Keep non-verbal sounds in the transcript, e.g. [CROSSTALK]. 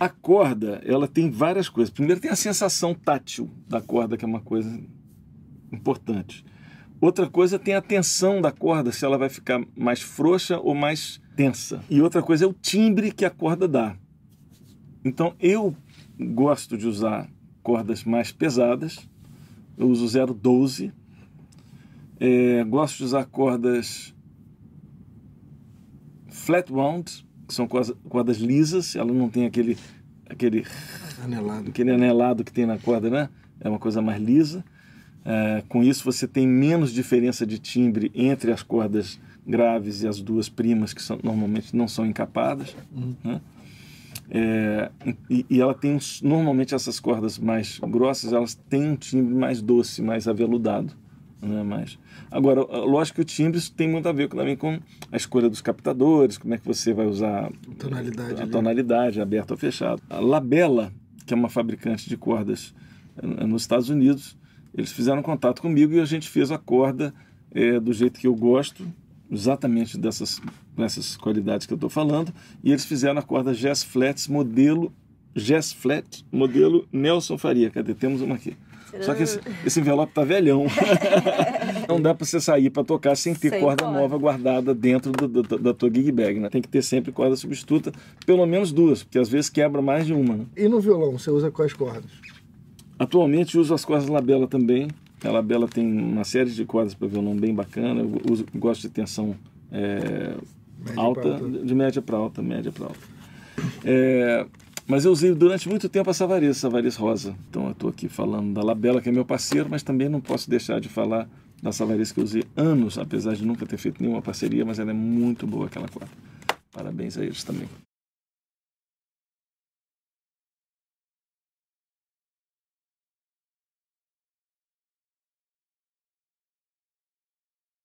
A corda, ela tem várias coisas. Primeiro tem a sensação tátil da corda, que é uma coisa importante. Outra coisa tem a tensão da corda, se ela vai ficar mais frouxa ou mais tensa. E outra coisa é o timbre que a corda dá. Então eu gosto de usar cordas mais pesadas. Eu uso 012. É, gosto de usar cordas flat wound, que são cordas lisas, ela não tem aquele aquele anelado, aquele anelado que tem na corda, né? É uma coisa mais lisa. É, com isso você tem menos diferença de timbre entre as cordas graves e as duas primas que são, normalmente não são encapadas. Uhum. Né? É, e, e, ela tem normalmente essas cordas mais grossas elas têm um timbre mais doce, mais aveludado. Não é mais. Agora, lógico ah, que o timbre tem muito a ver também com a escolha dos captadores, como é que você vai usar tonalidade a ali. Né? tonalidade, aberta ou fechada. A Labella, que é uma fabricante de cordas eh, nos Estados Unidos, eles fizeram contato comigo e a gente fez a corda é, do jeito que eu gosto, exatamente dessas dessas qualidades que eu estou falando, e eles fizeram a corda Jazz Flats modelo Jazz Flat modelo Nelson Faria. Cadê? Temos uma aqui. Só que esse, esse envelope tá velhão. [LAUGHS] não dá para você sair para tocar sem ter sem corda, corda, nova guardada dentro do, do, da tua gig bag, né? Tem que ter sempre corda substituta, pelo menos duas, porque às vezes quebra mais de uma. Né? E no violão, você usa quais cordas? Atualmente uso as cordas labela também. A labela tem uma série de cordas para violão bem bacana. Eu uso, gosto de tensão é, alta, alta, de média para alta, média para alta. É, mas eu usei durante muito tempo a Savarez, Savarez Rosa. Então eu estou aqui falando da Labela, que é meu parceiro, mas também não posso deixar de falar da Savarez que eu usei anos, apesar de nunca ter feito nenhuma parceria, mas ela é muito boa aquela quadra. Parabéns a eles também.